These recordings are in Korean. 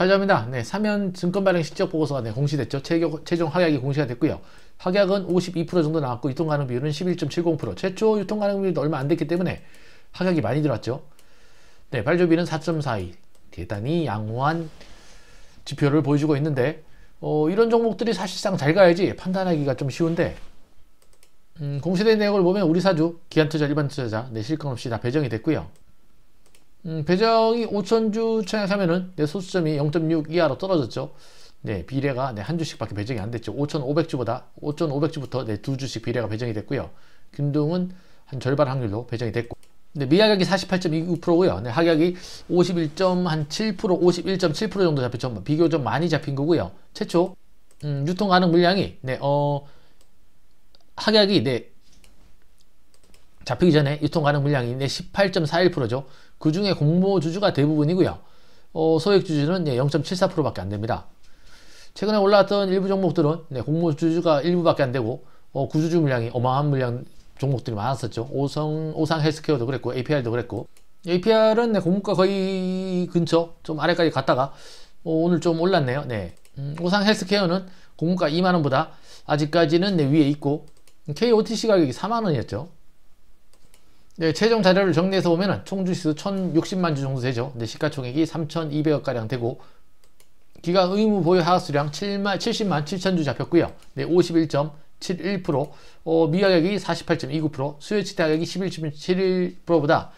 8점합니다 네, 사면 증권 발행 실적 보고서가 네, 공시됐죠. 최격, 최종 확약이 공시가 됐고요. 확약은 52% 정도 나왔고 유통 가능 비율은 11.70%. 최초 유통 가능 비율도 얼마 안 됐기 때문에 확약이 많이 들어왔죠. 네, 발조비는 4.42. 대단히 양호한 지표를 보여주고 있는데 어, 이런 종목들이 사실상 잘 가야지 판단하기가 좀 쉬운데 음, 공시된 내역을 보면 우리 사주, 기한투자, 일반투자자 내 네, 실권 없이 다 배정이 됐고요. 음, 배정이 5천주 청에사면은 네, 소수점이 0.6 이하로 떨어졌죠. 네, 비례가 네, 한 주씩밖에 배정이 안 됐죠. 5,500주보다 5,500주부터 네, 두 주씩 비례가 배정이 됐고요. 균등은 한 절반 확률로 배정이 됐고. 네, 미하격이 48.29%고요. 네, 하격이 51.7%, 정도 잡혔죠. 뭐 비교 좀 많이 잡힌 거고요. 최초 음, 유통 가능 물량이 네, 어, 하격이 네, 잡히기 전에 유통 가능 물량이 18.41%죠. 그 중에 공모주주가 대부분이고요. 어, 소액주주는 0.74%밖에 예, 안 됩니다. 최근에 올라왔던 일부 종목들은 네, 공모주주가 일부밖에 안 되고 어, 구주주 물량이 어마한 물량 종목들이 많았었죠. 오성, 오상 헬스케어도 그랬고 APR도 그랬고 APR은 네, 공모가 거의 근처 좀 아래까지 갔다가 어, 오늘 좀 올랐네요. 네, 음, 오상 헬스케어는 공모가 2만원보다 아직까지는 네, 위에 있고 음, KOTC 가격이 4만원이었죠. 네, 최종 자료를 정리해서 보면 총주수 시 1060만 주 정도 되죠. 근데 시가총액이 3200억가량 되고 기간 의무 보유 하수량 7만, 70만 7천주 잡혔고요. 네, 51.71% 어, 미가격이 48.29% 수요치타격이 11.71%보다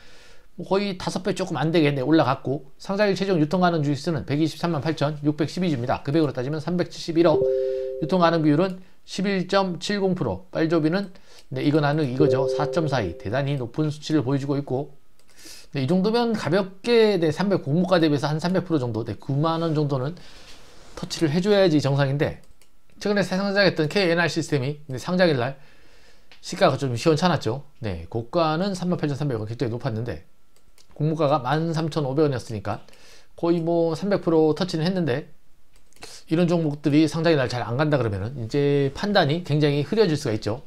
거의 5배 조금 안 되겠네 올라갔고 상장일 최종 유통가능 주수는 123만 8,612주입니다. 금액으로 따지면 371억 유통가능 비율은 11.70% 빨조비는 네, 이건 아는 이거죠. 4.42 대단히 높은 수치를 보여주고 있고 네, 이 정도면 가볍게 네, 300 공모가 대비해서 한 300% 정도 네, 9만원 정도는 터치를 해줘야지 정상인데 최근에 상장했던 KNR 시스템이 네, 상장일날 시가가 좀 시원찮았죠. 네, 고가는 38,300원 굉장히 높았는데 공모가가 13,500원이었으니까 거의 뭐 300% 터치는 했는데 이런 종목들이 상장의 날잘 안 간다 그러면 이제 판단이 굉장히 흐려질 수가 있죠.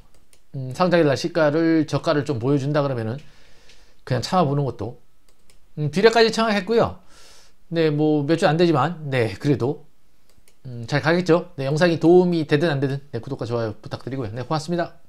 음, 상장의 날 시가를 저가를 좀 보여준다 그러면은 그냥 참아보는 것도 음, 비례까지 참아했고요 네, 뭐 몇 주 안 되지만 네 그래도 음, 잘 가겠죠. 네, 영상이 도움이 되든 안 되든 네, 구독과 좋아요 부탁드리고요. 네, 고맙습니다.